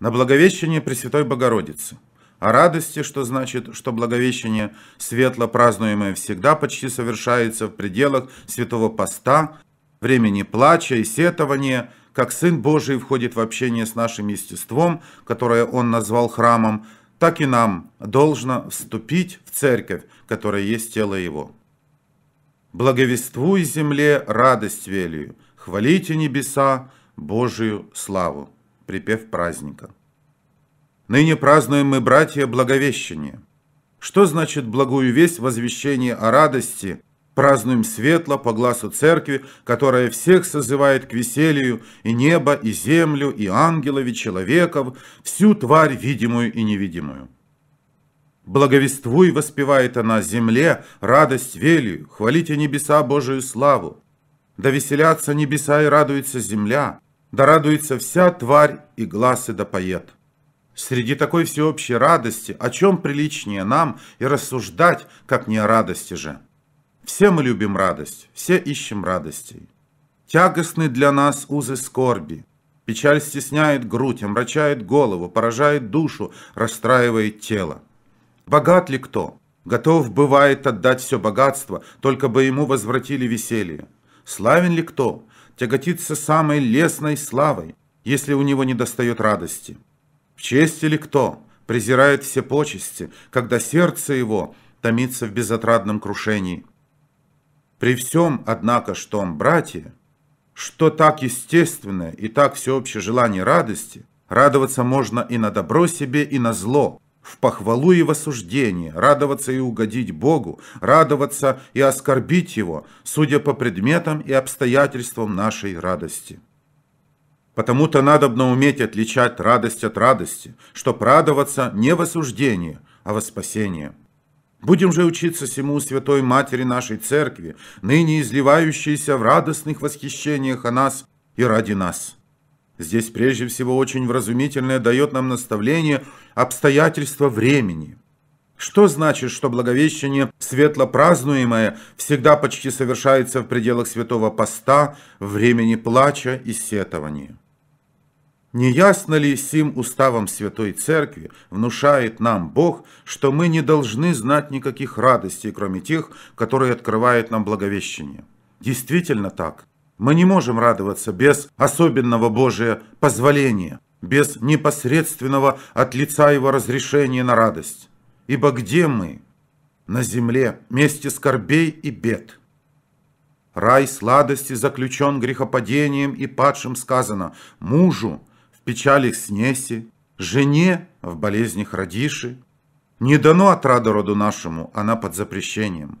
на Благовещение Пресвятой Богородицы. О радости, что значит, что Благовещение, светло празднуемое всегда, почти совершается в пределах Святого Поста, времени плача и сетования, как Сын Божий входит в общение с нашим естеством, которое Он назвал храмом, так и нам должно вступить в церковь, которая есть тело Его. Благовествуй земле радость велию, хвалите небеса Божию славу припев праздника. Ныне празднуем мы, братья, Благовещение. Что значит благую весть возвещение о радости? Празднуем светло по глазу церкви, которая всех созывает к веселью, и небо, и землю, и ангелов, и человеков, всю тварь видимую и невидимую. Благовествуй, воспевает она, земле, радость велию, хвалите небеса Божию славу. Да веселятся небеса и радуется земля, да радуется вся тварь и глаз и да поет. Среди такой всеобщей радости, о чем приличнее нам и рассуждать, как не о радости же. Все мы любим радость, все ищем радостей. Тягостны для нас узы скорби. Печаль стесняет грудь, омрачает голову, поражает душу, расстраивает тело. Богат ли кто? Готов бывает отдать все богатство, только бы ему возвратили веселье. Славен ли кто? тяготится самой лесной славой, если у него не достает радости. В честь или кто презирает все почести, когда сердце его томится в безотрадном крушении? При всем, однако, что он братья, что так естественное и так всеобщее желание радости, радоваться можно и на добро себе, и на зло, в похвалу и в осуждении, радоваться и угодить Богу, радоваться и оскорбить Его, судя по предметам и обстоятельствам нашей радости. Потому-то надобно уметь отличать радость от радости, чтоб радоваться не в осуждении, а во спасении. Будем же учиться всему Святой Матери нашей Церкви, ныне изливающейся в радостных восхищениях о нас и ради нас. Здесь прежде всего очень вразумительное дает нам наставление обстоятельства времени. Что значит, что Благовещение, светло празднуемое, всегда почти совершается в пределах святого поста, времени плача и сетования? Не ясно ли сим уставом Святой Церкви внушает нам Бог, что мы не должны знать никаких радостей, кроме тех, которые открывает нам Благовещение? Действительно так. Мы не можем радоваться без особенного Божия позволения, без непосредственного от лица Его разрешения на радость. Ибо где мы? На земле, месте скорбей и бед. Рай сладости заключен грехопадением и падшим сказано мужу в печалях снеси, жене в болезнях родиши. Не дано отрада роду нашему, она под запрещением.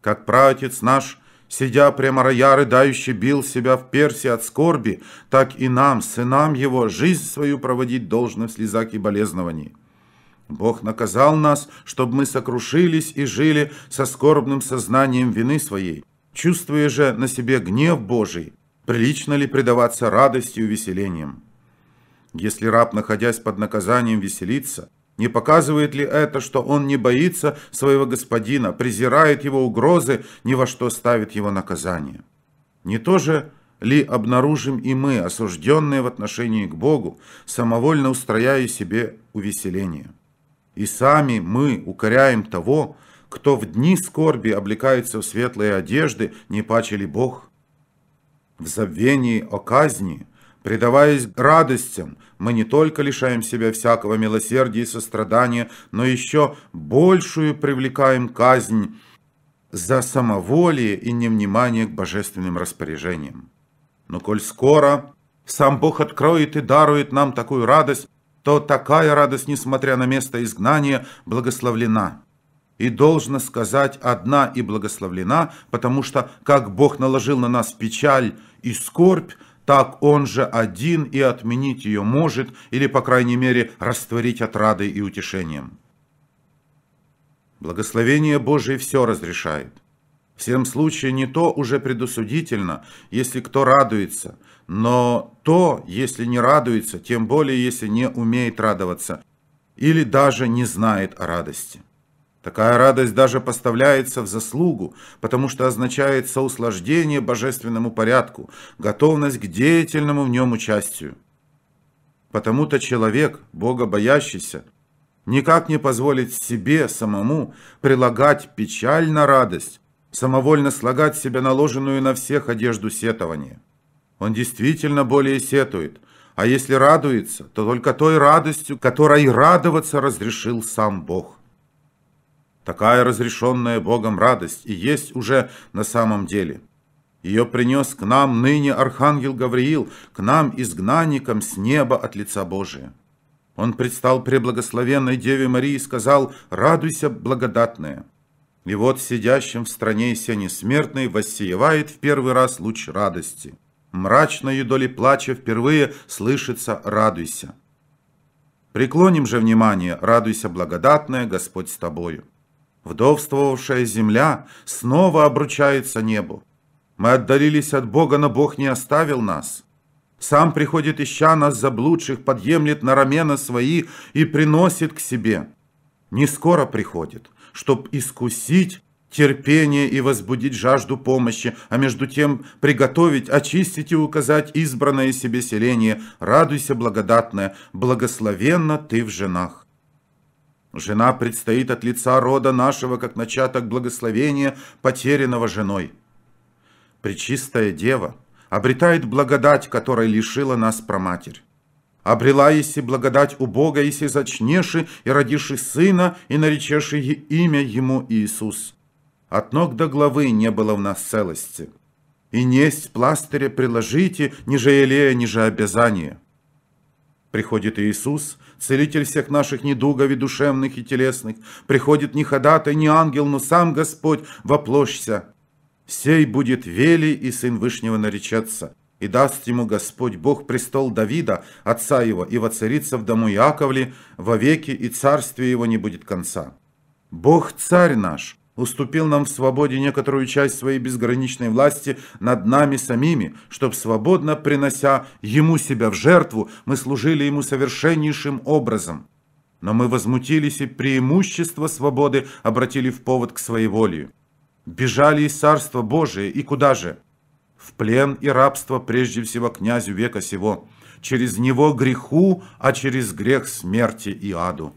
Как праотец наш – Сидя прямо Роя рыдающий бил себя в перси от скорби, так и нам, сынам его, жизнь свою проводить должно в слезах и болезновании. Бог наказал нас, чтобы мы сокрушились и жили со скорбным сознанием вины своей, чувствуя же на себе гнев Божий, прилично ли предаваться радости и увеселениям? Если раб, находясь под наказанием, веселится, не показывает ли это, что он не боится своего господина, презирает его угрозы, ни во что ставит его наказание? Не то же ли обнаружим и мы, осужденные в отношении к Богу, самовольно устрояя себе увеселение? И сами мы укоряем того, кто в дни скорби облекается в светлые одежды, не паче ли Бог? В забвении о казни – Предаваясь радостям, мы не только лишаем себя всякого милосердия и сострадания, но еще большую привлекаем казнь за самоволие и невнимание к божественным распоряжениям. Но коль скоро сам Бог откроет и дарует нам такую радость, то такая радость, несмотря на место изгнания, благословлена. И должна сказать одна и благословлена, потому что, как Бог наложил на нас печаль и скорбь, так он же один и отменить ее может, или, по крайней мере, растворить отрадой и утешением. Благословение Божие все разрешает. В всем случае не то уже предусудительно, если кто радуется, но то, если не радуется, тем более, если не умеет радоваться или даже не знает о радости. Такая радость даже поставляется в заслугу, потому что означает соуслаждение божественному порядку, готовность к деятельному в нем участию. Потому-то человек, Бога боящийся, никак не позволит себе самому прилагать печаль на радость, самовольно слагать себе наложенную на всех одежду сетования. Он действительно более сетует, а если радуется, то только той радостью, которой радоваться разрешил сам Бог. Такая разрешенная Богом радость и есть уже на самом деле. Ее принес к нам ныне Архангел Гавриил, к нам, изгнанникам, с неба от лица Божия. Он предстал преблагословенной Деве Марии и сказал «Радуйся, благодатная». И вот сидящим в стране сени смертной воссеевает в первый раз луч радости. Мрачно и доли плача впервые слышится «Радуйся». Преклоним же внимание «Радуйся, благодатная, Господь с тобою». Вдовствовавшая земля снова обручается небу. Мы отдалились от Бога, но Бог не оставил нас. Сам приходит, ища нас заблудших, подъемлет на рамена свои и приносит к себе. Не скоро приходит, чтоб искусить терпение и возбудить жажду помощи, а между тем приготовить, очистить и указать избранное себе селение. Радуйся, благодатное, благословенно ты в женах. Жена предстоит от лица рода нашего, как начаток благословения, потерянного женой. Пречистая Дева обретает благодать, которой лишила нас проматерь. Обрела еси благодать у Бога, еси зачнеши и родиши сына, и наречеши имя ему Иисус. От ног до главы не было в нас целости. И несть пластыря приложите, ниже елея, ниже обязания. Приходит Иисус целитель всех наших недугов и душевных, и телесных. Приходит не ходатай, не ангел, но сам Господь воплощся. Сей будет вели и сын Вышнего наречется, и даст ему Господь Бог престол Давида, отца его, и воцарится в дому Яковле вовеки, и царствие его не будет конца. Бог царь наш, уступил нам в свободе некоторую часть своей безграничной власти над нами самими, чтобы свободно принося Ему себя в жертву, мы служили Ему совершеннейшим образом. Но мы возмутились и преимущество свободы обратили в повод к своей воле. Бежали из Царства Божия, и куда же? В плен и рабство прежде всего князю века сего, через него греху, а через грех смерти и аду.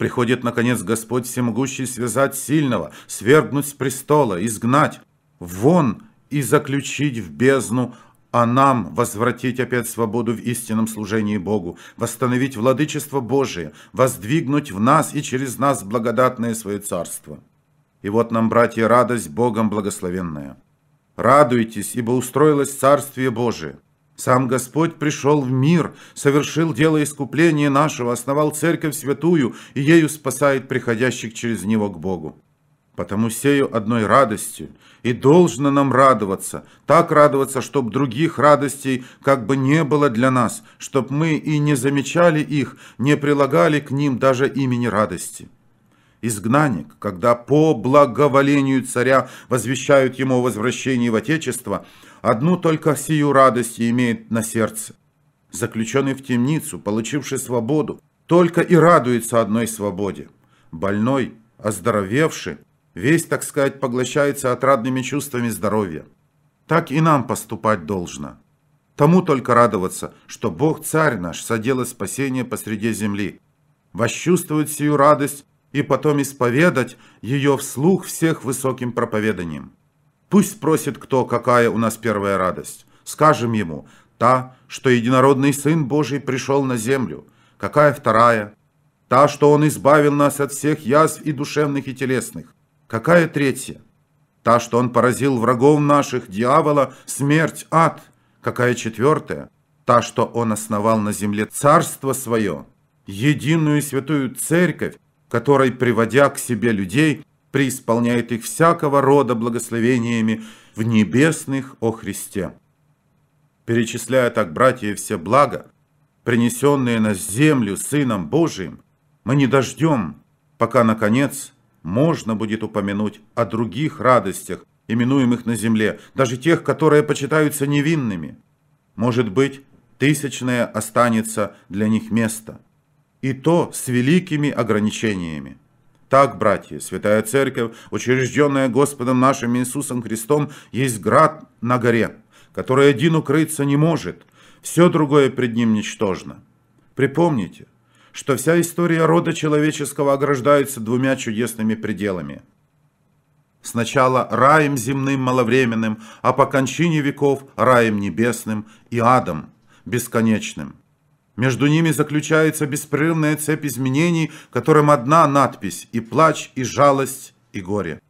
Приходит, наконец, Господь всемогущий связать сильного, свергнуть с престола, изгнать. Вон и заключить в бездну, а нам возвратить опять свободу в истинном служении Богу, восстановить владычество Божие, воздвигнуть в нас и через нас благодатное свое царство. И вот нам, братья, радость Богом благословенная. Радуйтесь, ибо устроилось Царствие Божие. Сам Господь пришел в мир, совершил дело искупления нашего, основал церковь святую и ею спасает приходящих через него к Богу. Потому сею одной радостью, и должно нам радоваться, так радоваться, чтоб других радостей как бы не было для нас, чтоб мы и не замечали их, не прилагали к ним даже имени радости. Изгнанник, когда по благоволению царя возвещают ему о возвращении в Отечество, одну только сию радость имеет на сердце. Заключенный в темницу, получивший свободу, только и радуется одной свободе. Больной, оздоровевший, весь, так сказать, поглощается отрадными чувствами здоровья. Так и нам поступать должно. Тому только радоваться, что Бог Царь наш соделал спасение посреди земли. Восчувствует сию радость и потом исповедать ее вслух всех высоким проповеданием. Пусть спросит кто, какая у нас первая радость. Скажем ему, та, что единородный Сын Божий пришел на землю. Какая вторая? Та, что Он избавил нас от всех язв и душевных, и телесных. Какая третья? Та, что Он поразил врагов наших, дьявола, смерть, ад. Какая четвертая? Та, что Он основал на земле царство свое, единую святую церковь, который, приводя к себе людей, преисполняет их всякого рода благословениями в небесных о Христе. Перечисляя так, братья, все блага, принесенные на землю Сыном Божиим, мы не дождем, пока, наконец, можно будет упомянуть о других радостях, именуемых на земле, даже тех, которые почитаются невинными. Может быть, тысячное останется для них место – и то с великими ограничениями. Так, братья, Святая Церковь, учрежденная Господом нашим Иисусом Христом, есть град на горе, который один укрыться не может, все другое пред ним ничтожно. Припомните, что вся история рода человеческого ограждается двумя чудесными пределами. Сначала раем земным маловременным, а по кончине веков раем небесным и адом бесконечным. Между ними заключается беспрерывная цепь изменений, которым одна надпись – и плач, и жалость, и горе.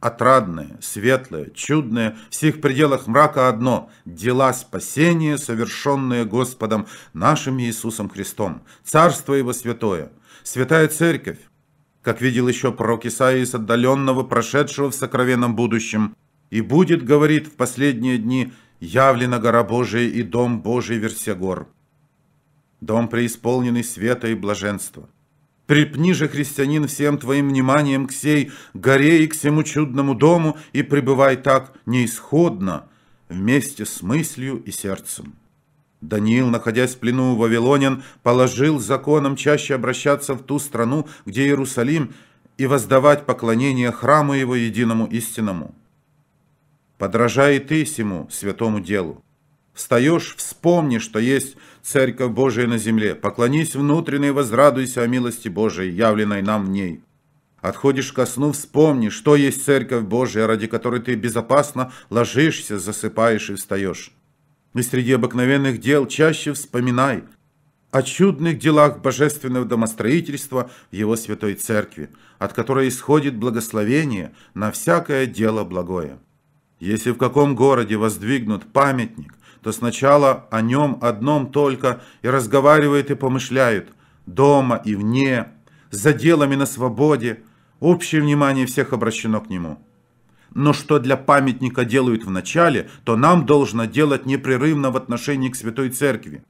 Отрадное, светлое, чудное в всех пределах мрака одно – дела спасения, совершенные Господом нашим Иисусом Христом, Царство Его Святое, Святая Церковь, как видел еще пророк Исаия из отдаленного, прошедшего в сокровенном будущем, и будет, говорит, в последние дни явлена гора Божия и дом Божий Версегор дом преисполненный света и блаженства. Припни же, христианин, всем твоим вниманием к сей горе и к всему чудному дому и пребывай так неисходно, вместе с мыслью и сердцем. Даниил, находясь в плену у вавилонян, положил законом чаще обращаться в ту страну, где Иерусалим, и воздавать поклонение храму его единому истинному. Подражай и ты сему святому делу. Встаешь, вспомни, что есть Церковь Божия на земле. Поклонись внутренне и возрадуйся о милости Божией, явленной нам в ней. Отходишь ко сну, вспомни, что есть Церковь Божия, ради которой ты безопасно ложишься, засыпаешь и встаешь. И среди обыкновенных дел чаще вспоминай о чудных делах божественного домостроительства в Его Святой Церкви, от которой исходит благословение на всякое дело благое. Если в каком городе воздвигнут памятник, то сначала о нем одном только и разговаривают и помышляют, дома и вне, за делами на свободе, общее внимание всех обращено к нему. Но что для памятника делают вначале, то нам должно делать непрерывно в отношении к Святой Церкви.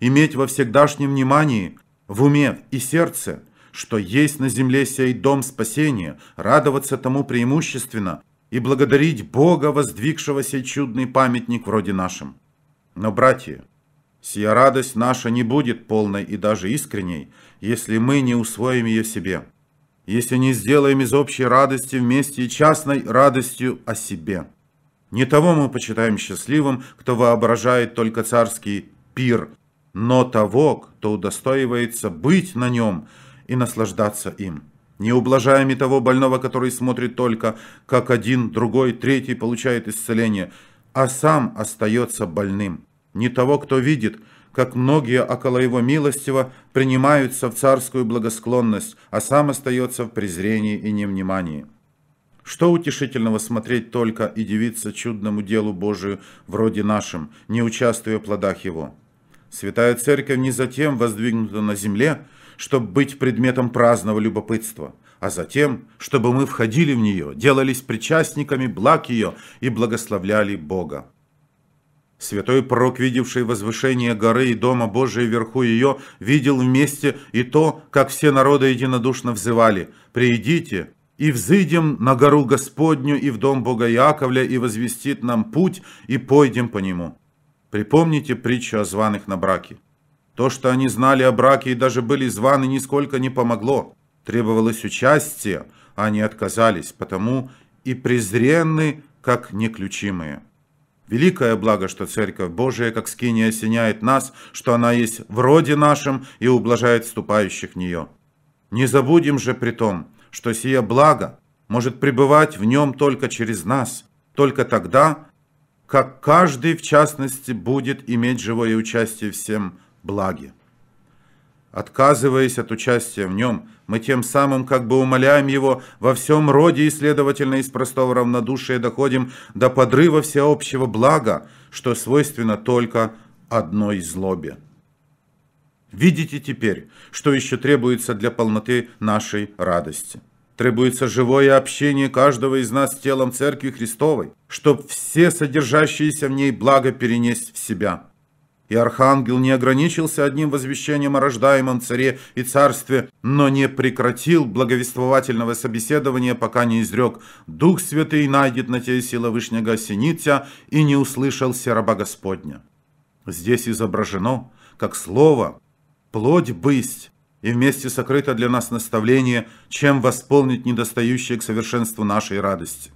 Иметь во всегдашнем внимании, в уме и сердце, что есть на земле сей дом спасения, радоваться тому преимущественно и благодарить Бога, воздвигшегося чудный памятник вроде нашим. Но, братья, сия радость наша не будет полной и даже искренней, если мы не усвоим ее себе, если не сделаем из общей радости вместе и частной радостью о себе. Не того мы почитаем счастливым, кто воображает только царский пир, но того, кто удостоивается быть на нем и наслаждаться им. Не ублажаем и того больного, который смотрит только, как один, другой, третий получает исцеление – а сам остается больным. Не того, кто видит, как многие около его милостиво принимаются в царскую благосклонность, а сам остается в презрении и невнимании. Что утешительного смотреть только и дивиться чудному делу Божию вроде нашим, не участвуя в плодах его? Святая Церковь не затем воздвигнута на земле, чтобы быть предметом праздного любопытства – а затем, чтобы мы входили в нее, делались причастниками благ ее и благословляли Бога. Святой пророк, видевший возвышение горы и дома Божия вверху ее, видел вместе и то, как все народы единодушно взывали «Приидите, и взыдем на гору Господню и в дом Бога Яковля, и возвестит нам путь, и пойдем по нему». Припомните притчу о званых на браке. То, что они знали о браке и даже были званы, нисколько не помогло. Требовалось участие, а они отказались, потому и презренны, как неключимые. Великое благо, что Церковь Божия, как скиния, осеняет нас, что она есть в роде нашем и ублажает вступающих в нее. Не забудем же при том, что сие благо может пребывать в нем только через нас, только тогда, как каждый, в частности, будет иметь живое участие всем благе. Отказываясь от участия в нем, мы тем самым как бы умоляем его во всем роде и, следовательно, из простого равнодушия доходим до подрыва всеобщего блага, что свойственно только одной злобе. Видите теперь, что еще требуется для полноты нашей радости. Требуется живое общение каждого из нас с телом Церкви Христовой, чтобы все содержащиеся в ней благо перенесть в себя – и архангел не ограничился одним возвещением о рождаемом царе и царстве, но не прекратил благовествовательного собеседования, пока не изрек «Дух Святый найдет на тебе сила Вышнего Синица» и не услышал раба Господня. Здесь изображено, как слово «плоть бысть», и вместе сокрыто для нас наставление, чем восполнить недостающее к совершенству нашей радости.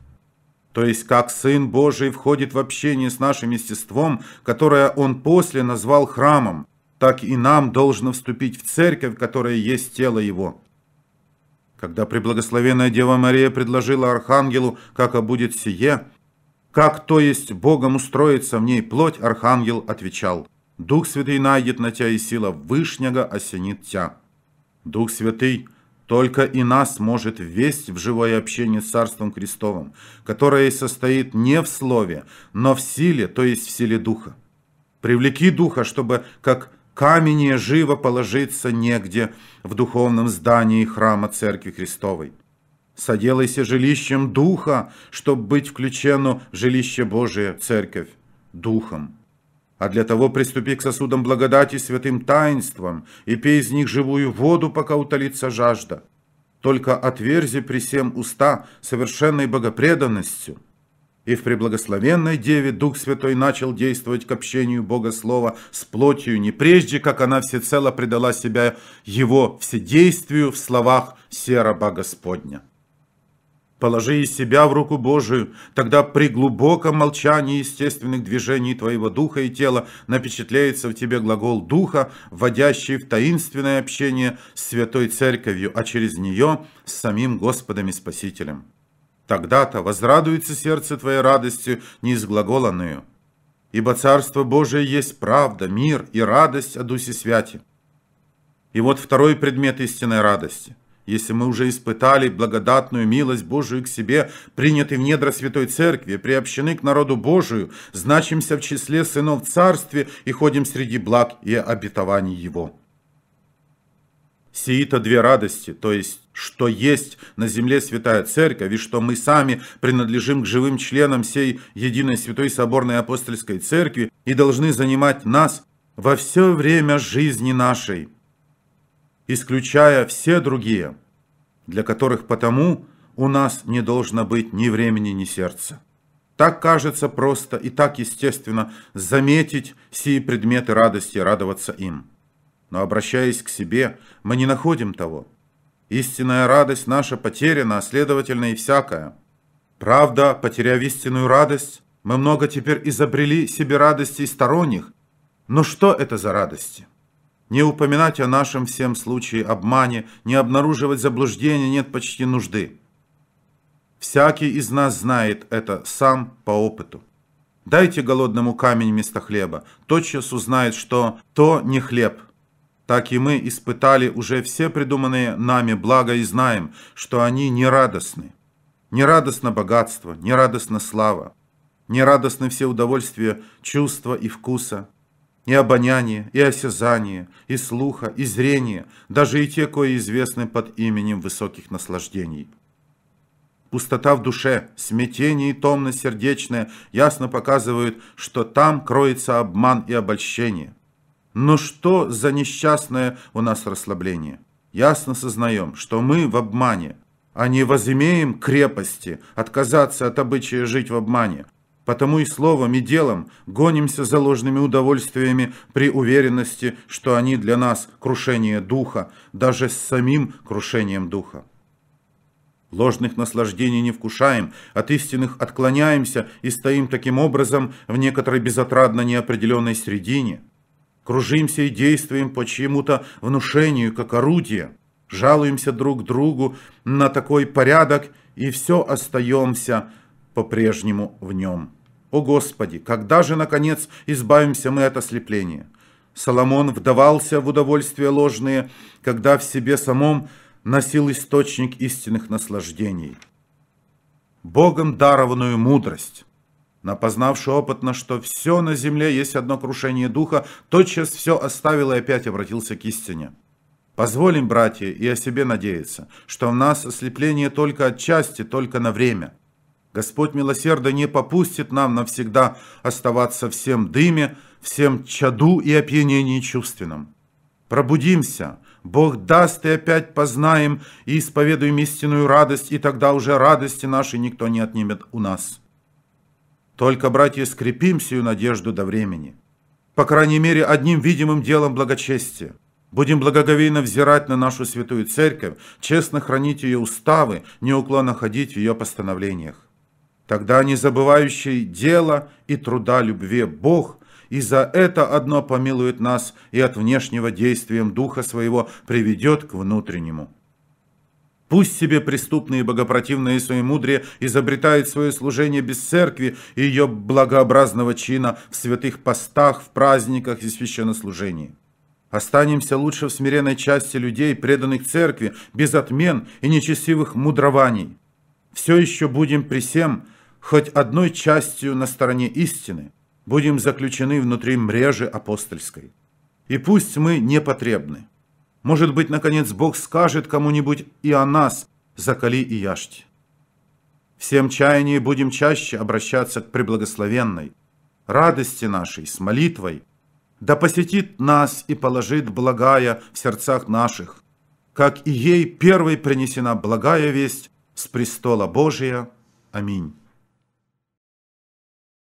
То есть, как Сын Божий входит в общение с нашим естеством, которое Он после назвал храмом, так и нам должно вступить в церковь, которая есть тело Его. Когда преблагословенная Дева Мария предложила Архангелу, как обудет сие, как, то есть, Богом устроится в ней плоть, Архангел отвечал, «Дух Святый найдет на тебя и сила Вышняга осенит тебя». Дух Святый – только и нас может ввесть в живое общение с Царством Христовым, которое состоит не в слове, но в силе, то есть в силе Духа. Привлеки Духа, чтобы как камень живо положиться негде в духовном здании храма Церкви Христовой. Соделайся жилищем Духа, чтобы быть включено в жилище Божие Церковь Духом. А для того приступи к сосудам благодати святым таинствам и пей из них живую воду, пока утолится жажда. Только отверзи при всем уста совершенной богопреданностью. И в преблагословенной Деве Дух Святой начал действовать к общению Бога Слова с плотью, не прежде, как она всецело предала себя Его вседействию в словах «Сера Господня». Положи и себя в руку Божию, тогда при глубоком молчании естественных движений твоего духа и тела напечатляется в тебе глагол Духа, вводящий в таинственное общение с Святой Церковью, а через нее с самим Господом и Спасителем. Тогда-то возрадуется сердце твоей радостью неизглаголанную. Ибо Царство Божие есть правда, мир и радость о Дусе святе. И вот второй предмет истинной радости – если мы уже испытали благодатную милость Божию к себе, приняты в недра Святой Церкви, приобщены к народу Божию, значимся в числе сынов Царстве и ходим среди благ и обетований Его. то две радости, то есть, что есть на земле Святая Церковь, и что мы сами принадлежим к живым членам сей единой Святой Соборной Апостольской Церкви и должны занимать нас во все время жизни нашей – исключая все другие, для которых потому у нас не должно быть ни времени, ни сердца. Так кажется просто и так естественно заметить сии предметы радости, радоваться им. Но обращаясь к себе, мы не находим того. Истинная радость наша потеряна, а следовательно и всякая. Правда, потеряв истинную радость, мы много теперь изобрели себе радостей сторонних. Но что это за радости? Не упоминать о нашем всем случае обмане, не обнаруживать заблуждения нет почти нужды. Всякий из нас знает это сам по опыту. Дайте голодному камень вместо хлеба, тотчас узнает, что то не хлеб. Так и мы испытали уже все придуманные нами блага и знаем, что они не радостны. Не радостно богатство, не радостно слава, не радостны все удовольствия чувства и вкуса, и обоняние, и осязание, и слуха, и зрение, даже и те, кое известны под именем высоких наслаждений. Пустота в душе, смятение и томность сердечная ясно показывают, что там кроется обман и обольщение. Но что за несчастное у нас расслабление? Ясно сознаем, что мы в обмане, а не возымеем крепости отказаться от обычая жить в обмане, Потому и словом, и делом гонимся за ложными удовольствиями при уверенности, что они для нас крушение духа, даже с самим крушением духа. Ложных наслаждений не вкушаем, от истинных отклоняемся и стоим таким образом в некоторой безотрадно неопределенной средине. Кружимся и действуем по чьему-то внушению, как орудие. Жалуемся друг другу на такой порядок и все остаемся по-прежнему в нем. «О Господи, когда же, наконец, избавимся мы от ослепления?» Соломон вдавался в удовольствия ложные, когда в себе самом носил источник истинных наслаждений. Богом дарованную мудрость. Напознавши опытно, что все на земле есть одно крушение духа, тотчас все оставил и опять обратился к истине. Позволим, братья, и о себе надеяться, что в нас ослепление только отчасти, только на время – Господь милосердно не попустит нам навсегда оставаться всем дыме, всем чаду и опьянении чувственным. Пробудимся, Бог даст и опять познаем и исповедуем истинную радость, и тогда уже радости нашей никто не отнимет у нас. Только, братья, скрепим сию надежду до времени. По крайней мере, одним видимым делом благочестия. Будем благоговейно взирать на нашу святую церковь, честно хранить ее уставы, неуклонно ходить в ее постановлениях. Тогда не забывающий дела и труда любви Бог, и за это одно помилует нас и от внешнего действием Духа Своего приведет к внутреннему. Пусть себе преступные богопротивные суемудрия изобретают свое служение без церкви и ее благообразного чина в святых постах, в праздниках и священнослужении. Останемся лучше в смиренной части людей, преданных церкви, без отмен и нечестивых мудрований. Все еще будем при всем хоть одной частью на стороне истины, будем заключены внутри мрежи апостольской. И пусть мы непотребны. Может быть, наконец, Бог скажет кому-нибудь и о нас, закали и яшть. Всем чаянии будем чаще обращаться к преблагословенной, радости нашей с молитвой, да посетит нас и положит благая в сердцах наших, как и ей первой принесена благая весть с престола Божия. Аминь.